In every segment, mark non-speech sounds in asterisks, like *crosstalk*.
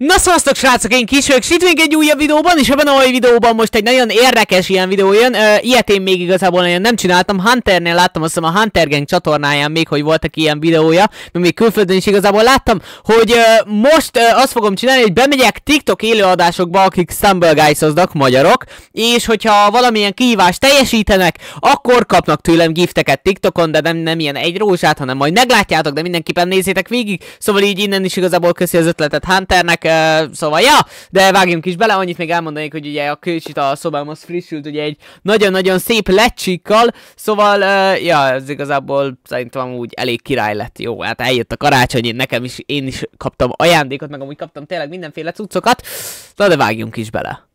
Na szavaztok srácok, én kis vagyok, sütvénk egy újabb videóban, és ebben a mai videóban most egy nagyon érdekes ilyen videó jön. Ö, ilyet én még igazából nagyon nem csináltam, Hunternél láttam azt hiszem a Hunter Gang csatornáján még, hogy voltak ilyen videója, mert még külföldön is igazából láttam, hogy ö, most ö, azt fogom csinálni, hogy bemegyek TikTok élőadásokba, akik Stumble guys magyarok, és hogyha valamilyen kihívást teljesítenek, akkor kapnak tőlem gifteket TikTokon, de nem, nem ilyen egy rózsát, hanem majd meglátjátok, de mindenképpen nézzétek végig, szóval így innen is igazából köszi az ötletet Hunternek, Uh, szóval, ja, de vágjunk is bele, annyit még elmondanék, hogy ugye a kicsit a szobám az frissült, ugye egy nagyon-nagyon szép lecsikkal, szóval, uh, ja, ez igazából szerintem úgy elég király lett, jó, hát eljött a karácsony, én nekem is, én is kaptam ajándékot, meg amúgy kaptam tényleg mindenféle cuccokat, na de vágjunk is bele.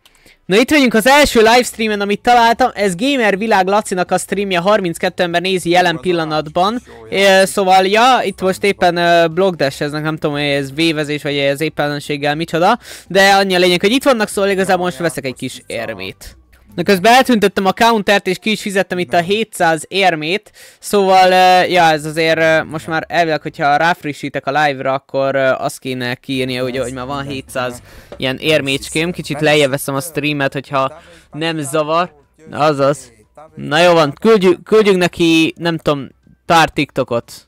Na itt vagyunk az első livestreamen, amit találtam, ez Gamer Világ Lacinak a streamje, 32 ember nézi jelen pillanatban. É, szóval, ja, itt most éppen uh, eznek, nem tudom, hogy ez vévezés, vagy ez éppenséggel micsoda, de annyi a lényeg, hogy itt vannak, szóval igazából most veszek egy kis érmét. Na közben eltüntettem a countert, és ki is fizettem itt a 700 érmét, szóval, ja, ez azért most már elvileg, hogyha ráfrissítek a live-ra, akkor azt kéne kiírnia, ugye, hogy már van 700 ilyen érmécském, kicsit lejjebb veszem a streamet, hogyha nem zavar, azaz. Na jó van, küldjük, küldjük neki, nem tudom, pár TikTokot. *laughs*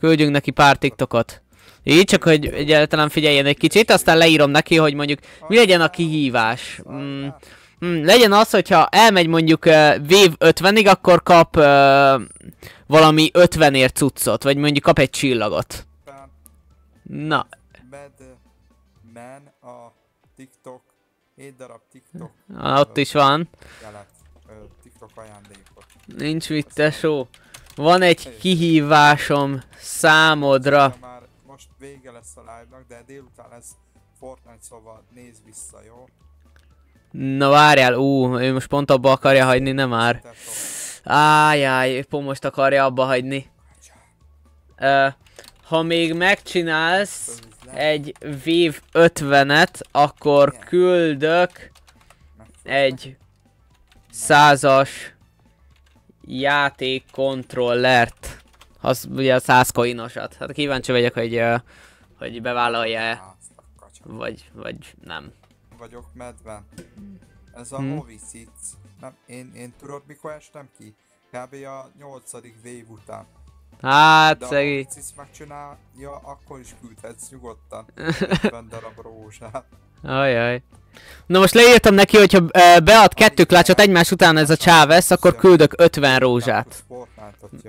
Küldjünk neki pár TikTokot. Így, csak hogy egyáltalán figyeljen egy kicsit, aztán leírom neki, hogy mondjuk mi legyen a kihívás. Mm, Hmm, legyen az, hogyha elmegy mondjuk uh, Wave 50-ig, akkor kap uh, valami 50-ért cuccot, vagy mondjuk kap egy csillagot. Na. Bad man a TikTok, 7 darab TikTok. Na, ah, ott is van. Jelet, TikTok ajándékot. Nincs mit, tesó. Van egy kihívásom számodra. Már most vége lesz a live-nak, de délután lesz Fortnite, szóval nézd vissza, jó? Na várjál, ú, ő most pont abba akarja hagyni, nem már. Ájjáj, pont most akarja abba hagyni. Ö, ha még megcsinálsz egy Viv 50-et, akkor küldök egy százas játékkontrollert. Az ugye a száz koinosat. Hát kíváncsi vagyok, hogy, hogy bevállalja-e. Vagy, vagy nem vagyok medve. Mm. Ez a hmm. Nem, én, én tudod mikor estem ki? Kb. a nyolcadik vév után. Hát, De szegény. ha Cis megcsinálja, akkor is küldhetsz nyugodtan. 50 *laughs* darab rózsát. Ajaj. Na most leírtam neki, hogyha bead kettő klácsot egymás után ez a csávesz, akkor küldök 50 rózsát.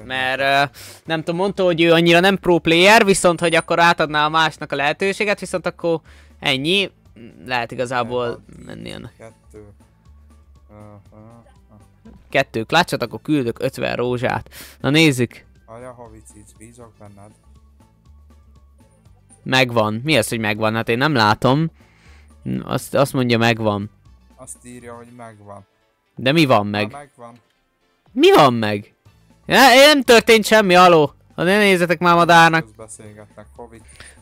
Mert nem tudom, mondta, hogy ő annyira nem pro player, viszont hogy akkor átadná a másnak a lehetőséget, viszont akkor ennyi lehet igazából menni ennek. Kettő. Kettő klácsot, akkor küldök 50 rózsát. Na nézzük. Aja, havicic, bízok benned. Megvan. Mi az, hogy megvan? Hát én nem látom. Azt, azt mondja megvan. Azt írja, hogy megvan. De mi van meg? Ha megvan. Mi van meg? Ja, nem történt semmi, aló. Na ne nézzetek már madárnak.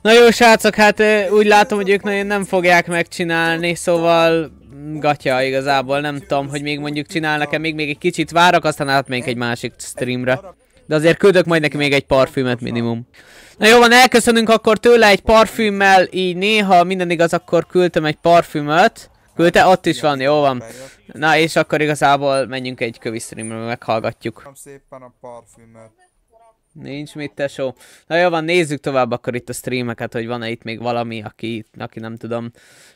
Na jó srácok, hát úgy látom, hogy ők nagyon nem fogják megcsinálni, szóval mm, gatya igazából, nem tudom, hogy még mondjuk csinálnak-e, még, még egy kicsit várok, aztán átmegyünk egy másik streamre. De azért küldök majd neki még egy parfümet minimum. Na jó van, elköszönünk akkor tőle egy parfümmel, így néha minden igaz, akkor küldtem egy parfümöt. Küldte? Ott is van, jó van. Na és akkor igazából menjünk egy kövi streamre, meghallgatjuk. szépen a parfümöt. Nincs mit, tesó. Na jó van, nézzük tovább akkor itt a streameket, hogy van-e itt még valami, aki, aki nem tudom,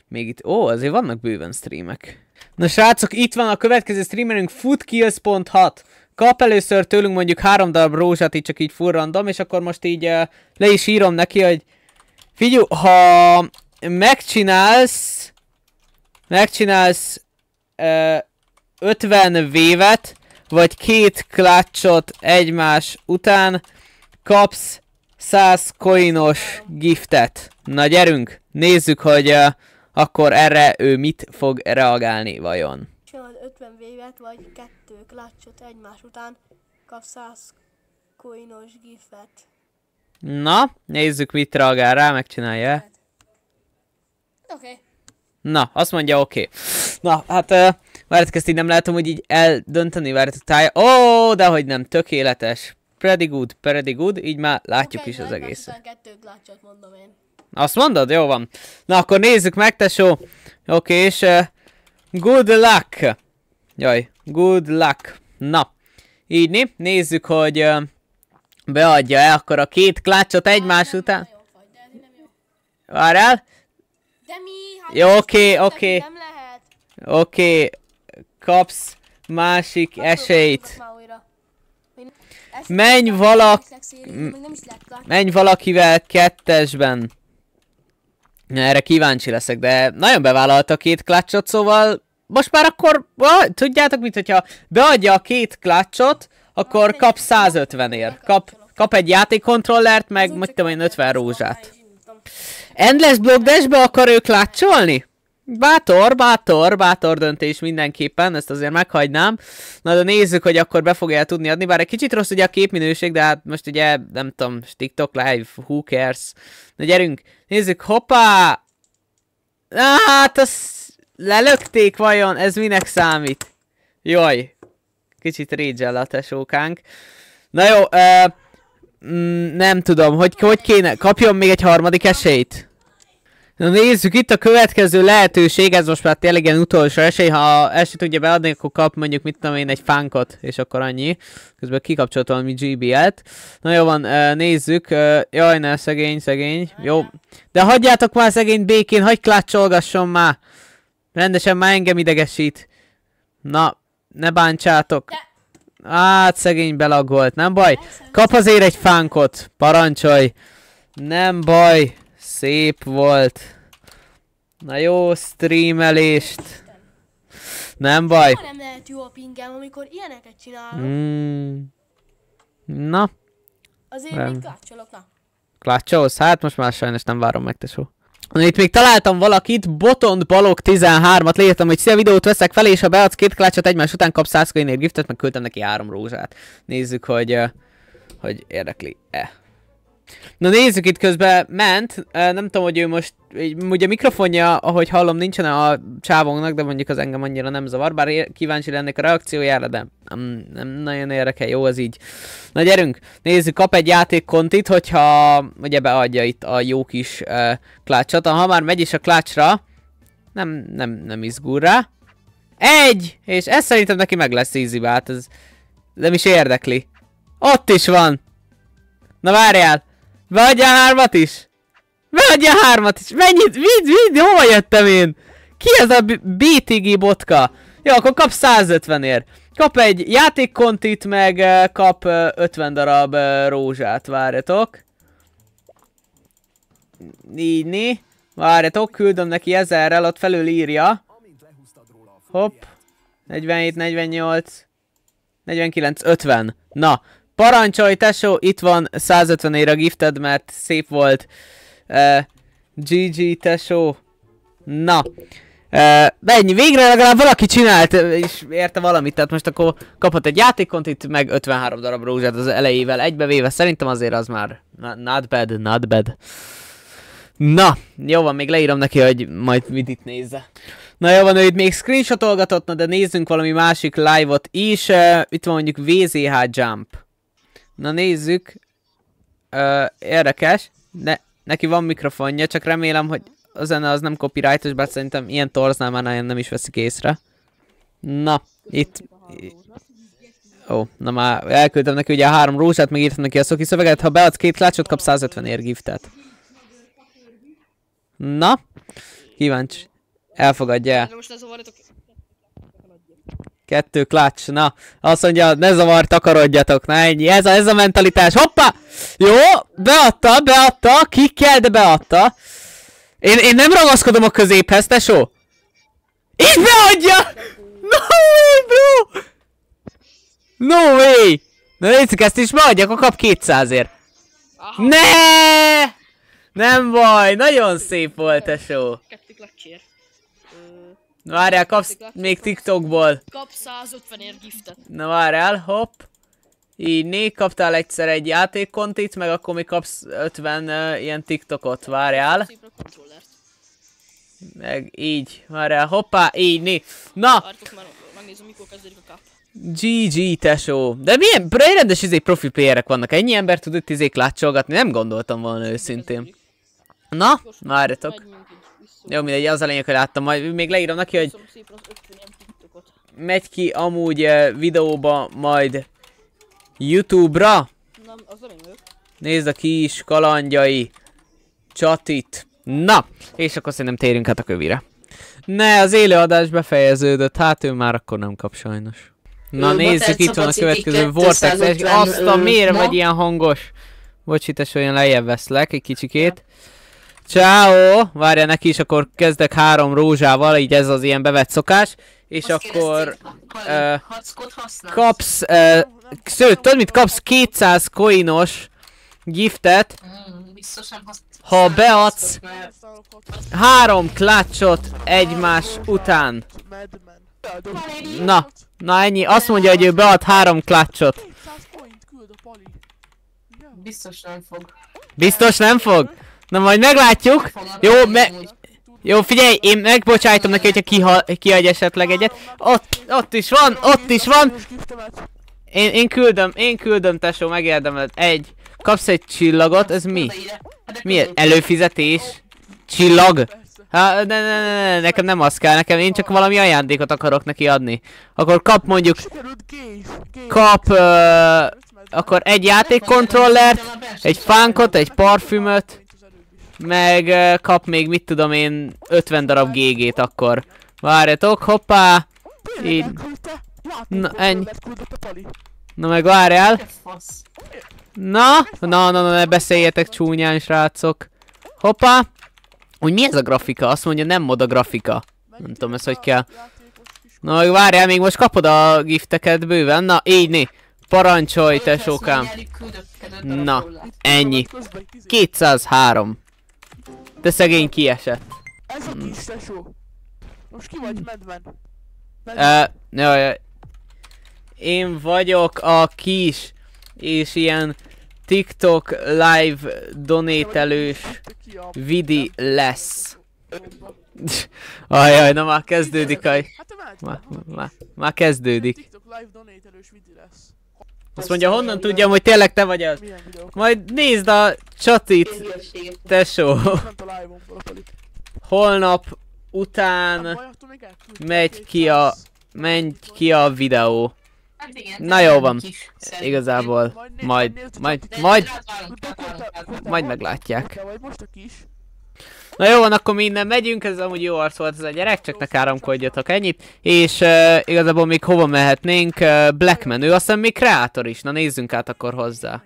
még itt... Ó, azért vannak bőven streamek. Na srácok, itt van a következő streamerünk, footkills.hat. Kap először tőlünk mondjuk három darab rózsát, így csak így full random, és akkor most így uh, le is írom neki, hogy figyú, ha megcsinálsz, megcsinálsz uh, eh, 50 vévet, vagy két klácsot egymás után, kapsz 100 coinos giftet. Na gyerünk, nézzük, hogy uh, akkor erre ő mit fog reagálni vajon. Csinálod 50 vévet, vagy kettő klácsot egymás után, kapsz 100 coinos giftet. Na, nézzük mit reagál rá, megcsinálja. Oké. Okay. Na, azt mondja oké. Okay. Na, hát uh, Várjátok, ezt így nem látom, hogy így eldönteni, várjátok, táj... Ó, oh, de hogy nem, tökéletes. Pretty good, pretty good, így már látjuk okay, is az egészet. Kettőt mondom én. Azt mondod? Jó van. Na, akkor nézzük meg, tesó. Oké, okay, és... Uh, good luck! Jaj, good luck. Na, így né? nézzük, hogy uh, beadja-e akkor a két klácsot egymás Á, nem, után. Várjál! De mi? Hát oké, oké. Okay, oké, okay kapsz másik esélyt. Menj valak... Menj valakivel kettesben. Erre kíváncsi leszek, de nagyon bevállalta a két klácsot, szóval... Most már akkor... tudjátok mit, hogyha beadja a két klácsot, akkor kap 150 ér. Kap, kap egy játékkontrollert, meg mit tudom én, 50 rózsát. Endless Block Dash-be akar ő klácsolni? Bátor, bátor, bátor döntés mindenképpen, ezt azért meghagynám. Na de nézzük, hogy akkor be fogja tudni adni, bár egy kicsit rossz ugye a képminőség, de hát most ugye, nem tudom, TikTok live, who cares. Na gyerünk, nézzük, hoppá! Hát, azt lelökték vajon, ez minek számít? Jaj, kicsit rage a tesókánk. Na jó, uh, mm, nem tudom, hogy, hogy kéne, kapjon még egy harmadik esélyt? Na nézzük, itt a következő lehetőség, ez most már tényleg ilyen utolsó esély, ha ezt tudja beadni, akkor kap mondjuk mit tudom én egy fánkot, és akkor annyi. Közben kikapcsolt valami gbl et Na jó van, nézzük. Jaj, ne, szegény, szegény. Jó. De hagyjátok már szegény békén, hagyj klácsolgasson már. Rendesen már engem idegesít. Na, ne bántsátok. Hát, szegény belagolt, nem baj. Kap azért egy fánkot, parancsolj. Nem baj. Szép volt. Na jó streamelést. Nem baj. nem lehet jó a pingem, amikor ilyeneket csinálok. Mm. Na. Azért nem. mit klácsolok, na. Klácsolsz? Hát most már sajnos nem várom meg, tesó. Itt még találtam valakit, Botond Balog 13-at, leírtam, hogy szia videót veszek fel, és ha beadsz két klácsot egymás után kapsz 100 giftet, meg küldtem neki három rózsát. Nézzük, hogy, hogy érdekli-e. Na nézzük itt közben, ment, nem tudom, hogy ő most, ugye a mikrofonja, ahogy hallom, nincsen a csávónak, de mondjuk az engem annyira nem zavar, bár kíváncsi lennék a reakciójára, de nem, nem nagyon érdekel, jó az így. Na gyerünk, nézzük, kap egy játékkontit, hogyha ugye beadja itt a jó kis uh, klácsot, ha már megy is a klácsra, nem, nem, nem izgul rá. Egy! És ez szerintem neki meg lesz easy, hát ez nem is érdekli. Ott is van! Na várjál! Beadja hármat is! Beadja hármat is! Mennyit? Vidd, vidd, hova jöttem én? Ki ez a BTG botka? Jó, akkor kap 150 ér. Kap egy játékkontit, meg kap 50 darab rózsát, várjatok. Így, né. Várjatok, küldöm neki ezerrel, ott felül írja. Hopp. 47, 48, 49, 50. Na, Parancsolj, tesó, itt van 150 ér a gifted, mert szép volt. Uh, GG, tesó. Na. Uh, ennyi, végre legalább valaki csinált, és érte valamit, tehát most akkor kaphat egy játékont itt, meg 53 darab rózsát az elejével egybevéve, szerintem azért az már not bad, not bad. Na, jó van, még leírom neki, hogy majd mit itt nézze. Na jó van, ő itt még screenshotolgatott, de nézzünk valami másik live-ot is, uh, itt van mondjuk VZH Jump. Na nézzük. Ö, érdekes. Ne, neki van mikrofonja, csak remélem, hogy a zene az nem copyrightos, bár szerintem ilyen torznál már nagyon nem is veszik észre. Na, itt... Ó, na már elküldtem neki ugye a három rózsát, meg írtam neki a szoki szöveget, ha beadsz két látsot, kap 150 ér giftet. Na, kíváncsi. Elfogadja el. Na most kettő klács, na, azt mondja, ne zavar, takarodjatok, na ennyi, ez a, ez a mentalitás, hoppá! Jó, beadta, beadta, ki kell, de beadta. Én, én nem ragaszkodom a középhez, tesó. Így beadja! No way, bro! No way! Na nézzük, ezt is beadja, akkor kap 200 ér. Ne! Nem baj, nagyon szép volt, tesó. Kettő klácsért. Na Várjál, kapsz még TikTokból. Kapsz 150 ér giftet. Na várjál, hopp. Így né, kaptál egyszer egy játékkontit, meg akkor még kapsz 50 uh, ilyen TikTokot, várjál. Meg így, várjál, hoppá, így né. Na! GG tesó. De milyen rendes izé profi playerek vannak. Ennyi ember tudott izék látcsolgatni, nem gondoltam volna őszintén. Na, várjatok. Jó, mindegy, az a lényeg, hogy láttam, majd még leírom neki, hogy megy ki amúgy uh, videóba, majd Youtube-ra. Nézd a kis kalandjai csatit. Na, és akkor szerintem térjünk hát a kövire. Ne, az élőadás befejeződött, hát ő már akkor nem kap sajnos. Na ő, nézzük, itt van a következő Vortex, azt a miért vagy ilyen hangos? Bocsi, olyan lejjebb veszlek egy kicsikét. Ja. Ciao! Várja neki is, akkor kezdek három rózsával, így ez az ilyen bevett szokás. És Azt akkor... Uh, kapsz... Uh, sőt, tudod mit? Kapsz 200 coinos giftet. Mm, ha beadsz három klácsot egymás után. Na, na ennyi. Azt mondja, hogy ő bead három klácsot. Biztos nem fog. Biztos nem fog? Na majd meglátjuk. Jó, me... Jó, figyelj, én megbocsájtom neki, hogyha kihagy esetleg egyet. Ott, ott is van, ott is van. Én, én küldöm, én küldöm, tesó, megérdemled. Egy. Kapsz egy csillagot, ez mi? Miért? Előfizetés? Csillag? Hát, ne, ne, ne, ne, nekem nem az kell, nekem én csak valami ajándékot akarok neki adni. Akkor kap mondjuk... Kap... Uh, akkor egy játékkontrollert, egy fánkot, egy parfümöt meg kap még mit tudom én 50 darab GG-t akkor. Várjatok, hoppá! Így. Na, ennyi. Na meg várjál. Na, na, na, na, ne beszéljetek csúnyán, srácok. Hoppá! Hogy mi ez a grafika? Azt mondja, nem moda grafika. Nem tudom, ez hogy kell. Na meg várjál, még most kapod a gifteket bőven. Na, így né. Parancsolj, sokám. Na, ennyi. 203. Te szegény kiesett. Ez a kis tesó. Most ki vagy hmm. medven? medven. Uh, jaj, jaj. Én vagyok a kis, és ilyen TikTok live donételős vidi lesz. Ajaj, na már kezdődik a... Hát már, már, már kezdődik. TikTok live donételős vidi lesz. Azt mondja, honnan tudjam, hogy tényleg te vagy az? Majd nézd a csatit, tesó. Holnap után megy ki a, megy ki a videó. Na jó van, igazából, majd, majd, majd, majd meglátják. Na jó van, akkor mi innen megyünk, ez amúgy jó arc volt ez a gyerek, csak ne káromkodjatok ennyit. És uh, igazából még hova mehetnénk, uh, Blackman, ő aztán még kreátor is, na nézzünk át akkor hozzá.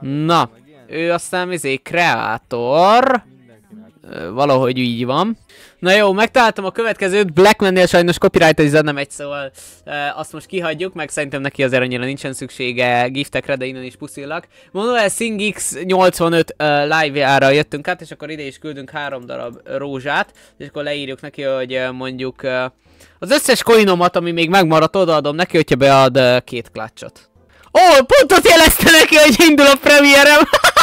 Na, ő aztán izé kreátor valahogy így van. Na jó, megtaláltam a következőt, Blackman-nél sajnos copyright is nem egy, szóval e, azt most kihagyjuk, meg szerintem neki azért annyira nincsen szüksége giftekre, de innen is puszillak. Manuel Sing X85 e, live-ára jöttünk át, és akkor ide is küldünk három darab rózsát, és akkor leírjuk neki, hogy e, mondjuk e, az összes koinomat, ami még megmaradt, odaadom neki, hogyha bead e, két klácsot. Ó, oh, pontot jelezte neki, hogy indul a premierem! *laughs*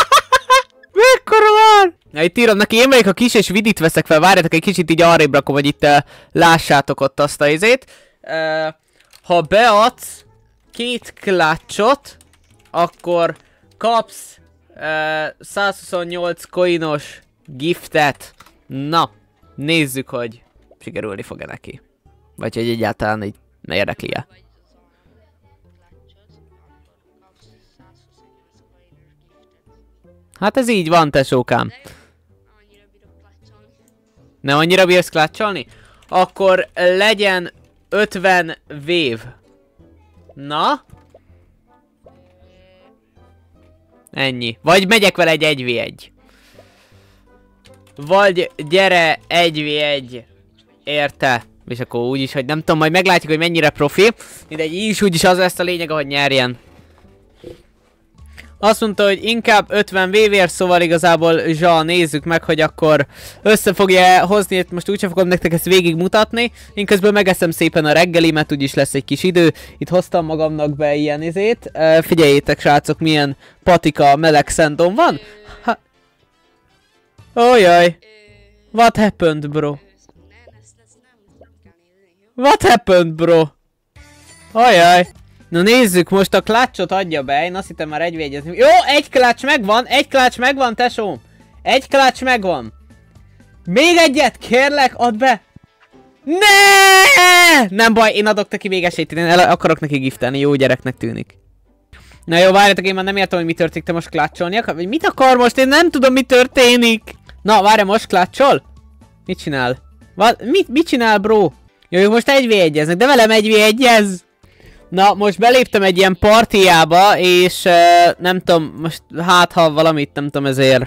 Mekkora lár? Na itt írom neki, én vagyok a kis és vidit veszek fel, várjátok egy kicsit így arrébb rakom, hogy itt uh, lássátok ott azt a izét. Uh, ha beadsz két klácsot, akkor kapsz uh, 128 coinos giftet. Na, nézzük, hogy sikerülni fog-e neki. Vagy hogy egyáltalán így érdekli-e. Hát ez így van, tesókám. Nem annyira bírsz klácsolni? Akkor legyen 50 vév. Na? Ennyi. Vagy megyek vele egy 1v1. Vagy gyere 1v1. Érte? És akkor úgyis, hogy nem tudom, majd meglátjuk, hogy mennyire profi. Mindegy, így is úgyis az lesz a lényeg, hogy nyerjen. Azt mondta, hogy inkább 50 vévér, szóval igazából Zsa, nézzük meg, hogy akkor össze fogja hozni, itt most úgyse fogom nektek ezt végigmutatni. Én közben megeszem szépen a reggeli, mert úgyis lesz egy kis idő. Itt hoztam magamnak be ilyen izét. E, figyeljétek, srácok, milyen patika meleg szendom van. Ha... jaj. What happened, bro? What happened, bro? Ajaj. Na nézzük, most a klácsot adja be, én azt hittem már egyvégyezni. Jó, egy klács megvan, egy klács megvan, tesóm! Egy klács megvan! Még egyet, kérlek, add be! Ne! Nem baj, én adok neki még esélyt, én el akarok neki giftelni, jó gyereknek tűnik. Na jó, várjatok, én már nem értem, hogy mi történik, te most klácsolni akar? Vagy mit akar most? Én nem tudom, mi történik! Na, várj, most klácsol? Mit csinál? Va mit, mit csinál, bro? Jó, jó most egy v de velem egy v Na, most beléptem egy ilyen partiába, és uh, nem tudom, most hát ha valamit, nem tudom ezért.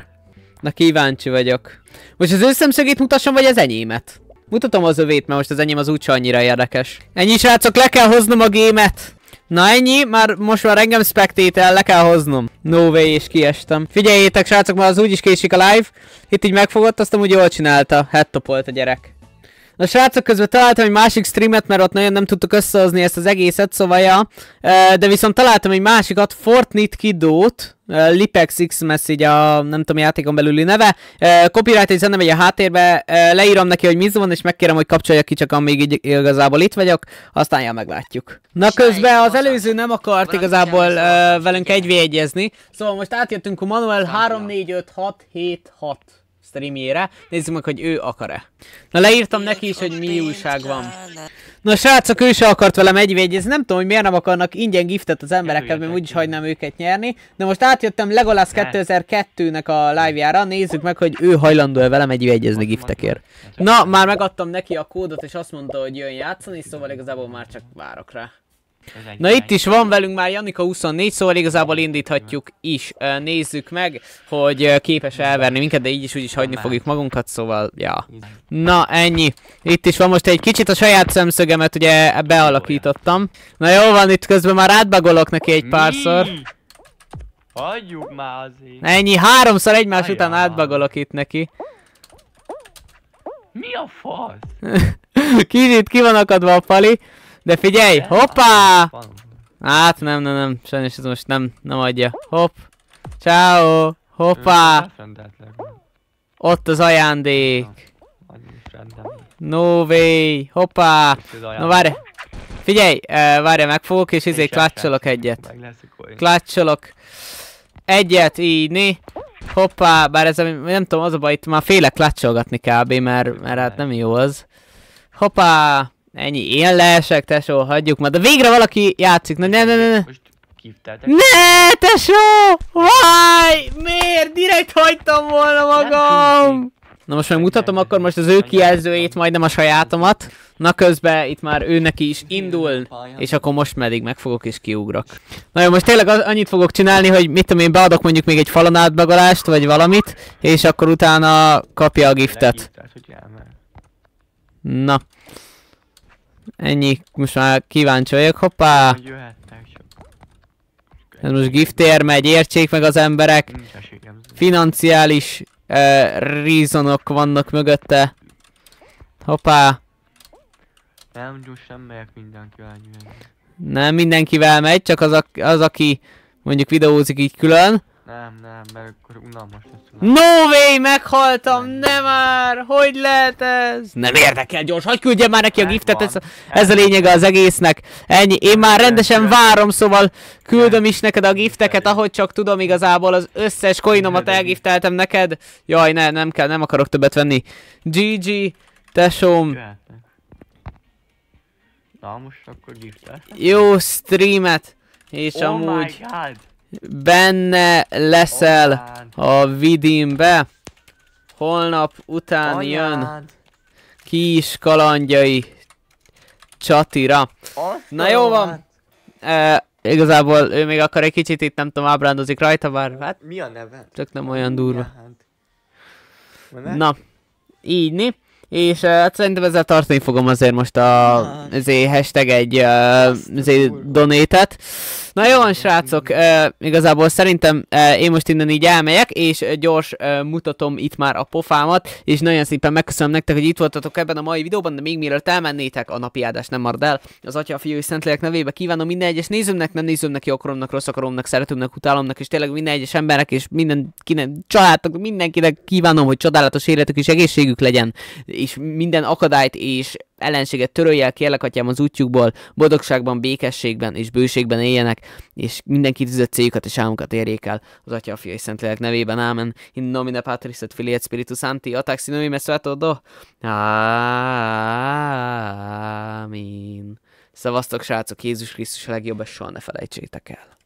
Na kíváncsi vagyok. Most az ő mutassam, vagy az enyémet? Mutatom az övét, mert most az enyém az úgyse annyira érdekes. Ennyi srácok, le kell hoznom a gémet! Na ennyi, már most már engem spektétel, le kell hoznom. No way, és kiestem. Figyeljétek srácok, már az úgyis késik a live. Itt így megfogott, azt úgy jól csinálta. Headtopolt a gyerek. Na srácok, közben találtam egy másik streamet, mert ott nagyon nem tudtuk összehozni ezt az egészet, szóval ja. De viszont találtam egy másikat, Fortnite Kidót, Lipex X így a, nem tudom, játékon belüli neve. Copyright egy zene megy a háttérbe, leírom neki, hogy mi van, és megkérem, hogy kapcsolja ki, csak amíg így igazából itt vagyok, aztán ja, meglátjuk. Na közben az előző nem akart igazából velünk egyvéegyezni, szóval most átjöttünk a Manuel 3, 4, 5, 6, 7, 6 streamjére. Nézzük meg, hogy ő akar-e. Na leírtam neki is, hogy mi újság van. Na srácok, ő se akart velem ez nem tudom, hogy miért nem akarnak ingyen giftet az emberekkel, mert úgyis hagynám őket nyerni. De most átjöttem Legolas 2002-nek a live-jára, nézzük meg, hogy ő hajlandó-e velem egyvégyezni giftekért. Na, már megadtam neki a kódot, és azt mondta, hogy jön játszani, szóval igazából már csak várok rá. Na itt is van velünk már Janika 24, szóval igazából indíthatjuk is. Nézzük meg, hogy képes -e elverni minket, de így is úgy is hagyni fogjuk magunkat, szóval, ja. Na, ennyi. Itt is van most egy kicsit a saját szemszögemet, ugye bealakítottam. Na jó van, itt közben már átbagolok neki egy párszor. Hagyjuk már azért. Ennyi, háromszor egymás Ajá. után átbagolok itt neki. Mi a fasz? *laughs* Kicsit ki van akadva a pali. De figyelj! Hoppá! Hát nem, nem, nem. Sajnos ez most nem, nem adja. Hopp! Ciao! Hoppá! Ott az ajándék! No way! Hoppá! Na várj! Figyelj! Eh, várj, megfogok és izé klácsolok egyet. Klácsolok. Egyet, így, né? Hoppá, bár ez nem tudom, az a baj, itt már félek klácsolgatni kb, mert, mert hát nem jó az. Hoppá! Ennyi, ilyen leesek, tesó, hagyjuk már. De végre valaki játszik. Na, ne, ne, ne, ne. Most kifteltek. Ne, tesó! Vaj! Miért? Direkt hagytam volna magam! Na most mutatom, akkor most az ő kijelzőjét, majdnem a sajátomat. Na közben itt már ő neki is indul, és akkor most meddig megfogok és kiugrok. Na jó, most tényleg annyit fogok csinálni, hogy mit tudom én, beadok mondjuk még egy falon átbegalást, vagy valamit, és akkor utána kapja a giftet. Na. Ennyi, most már kíváncsi vagyok, hoppá! Ez most giftér megy, értsék meg az emberek. Financiális uh, reasonok vannak mögötte. Hoppá! Nem, most nem megyek mindenkivel Nem, mindenkivel megy, csak az, a, az aki mondjuk videózik így külön. Nem, nem, mert akkor unalmas lesz. No way, meghaltam, nem. ne már! Hogy lehet ez? Nem érdekel gyors, hogy küldje már neki a giftet, ez, ez a lényeg az egésznek. Ennyi, én már rendesen várom, szóval küldöm is neked a gifteket, ahogy csak tudom igazából, az összes koinomat elgifteltem neked. Jaj, ne, nem kell, nem akarok többet venni. GG, tesóm. Na, most akkor giftet. Jó streamet! És oh amúgy... My God benne leszel a vidimbe. Holnap után Anyád. jön kis kalandjai csatira. Aztán Na jó van. E, igazából ő még akar egy kicsit itt nem tudom ábrándozik rajta, bár hát... Mi a neve? Csak nem olyan durva. Hát? Na, így né? És uh, hát szerintem ezzel tartani fogom azért most a ezért hashtag egy uh, donétet. Na jó van, srácok, uh, igazából szerintem uh, én most innen így elmegyek, és uh, gyors uh, mutatom itt már a pofámat, és nagyon szépen megköszönöm nektek, hogy itt voltatok ebben a mai videóban, de még mielőtt elmennétek, a napi áldás nem marad el. Az Atya, a Fiú és Szentlélek nevébe kívánom minden egyes nézőmnek, nem nézőmnek, jó akaromnak, rossz akaromnak, szeretőmnek, utálomnak, és tényleg minden egyes embernek, és mindenkinek, családnak, mindenkinek kívánom, hogy csodálatos életük és egészségük legyen, és minden akadályt és ellenséget törölje el, kérlek, atyám, az útjukból, boldogságban, békességben és bőségben éljenek, és mindenki tüzött céljukat és álmukat érjék el az Atya, a Fia és lélek nevében. Ámen. In nomine Patris et filiet et Spiritus Sancti, ataxi nomine do. Ámen. Szavaztok, srácok, Jézus Krisztus a legjobb, és soha ne felejtsétek el.